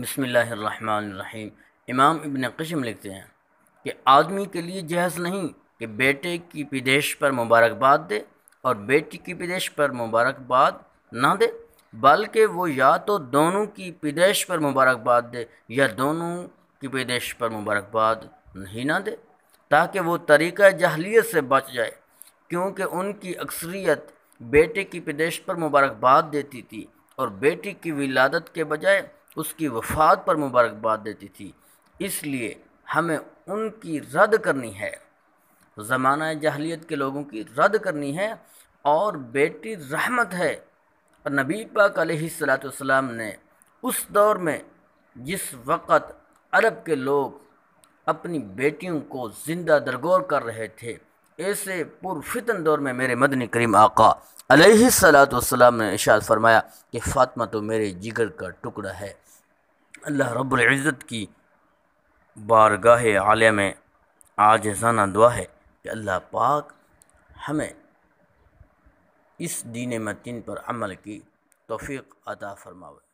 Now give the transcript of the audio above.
बसमीम इमाम इबन कशम लिखते हैं कि आदमी के लिए जहज नहीं कि बेटे की पिदेश पर मुबारकबाद दे और बेटी की पिदेश पर मुबारकबाद ना दे बल्कि वो या तो दोनों की पिदेश पर मुबारकबाद दे या दोनों की विदेश पर मुबारकबाद नहीं ना दे ताकि वो तरीक़ा जहलीत से बच जाए क्योंकि उनकी अक्सरियत बेटे की विदेश पर मुबारकबाद देती थी और बेटी की विलादत के बजाय उसकी वफात पर मुबारकबाद देती थी इसलिए हमें उनकी रद्द करनी है ज़माना जहलीत के लोगों की रद्द करनी है और बेटी रहमत है और नबी पाक सलाम ने उस दौर में जिस वक़्त अरब के लोग अपनी बेटियों को ज़िंदा दरगोर कर रहे थे ऐसे पुरफितन दौर में मेरे मदनी करीम आका सलाम ने इशाद फरमाया कि फ़ातिमा तो मेरे जिगर का टुकड़ा है अल्लाह रब्ज़त की बारगाह आलिया में आज जाना दुआ है कि अल्लाह पाक हमें इस दीन मतिन पर अमल की तोफ़ी अता फरमावे